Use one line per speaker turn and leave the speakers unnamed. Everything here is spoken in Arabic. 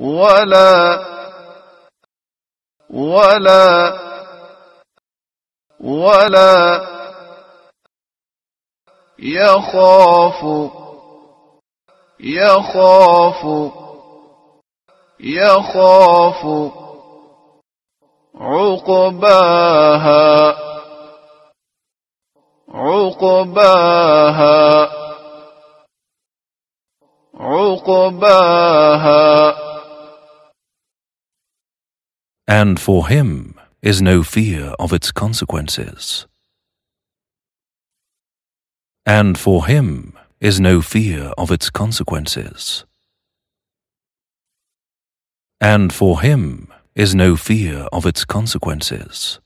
ولا ولا ولا
يخاف يخاف يخاف عقباها عقباها عقباها
and for him is no fear of its consequences. And for him is no fear of its consequences. And for him is no fear of its consequences.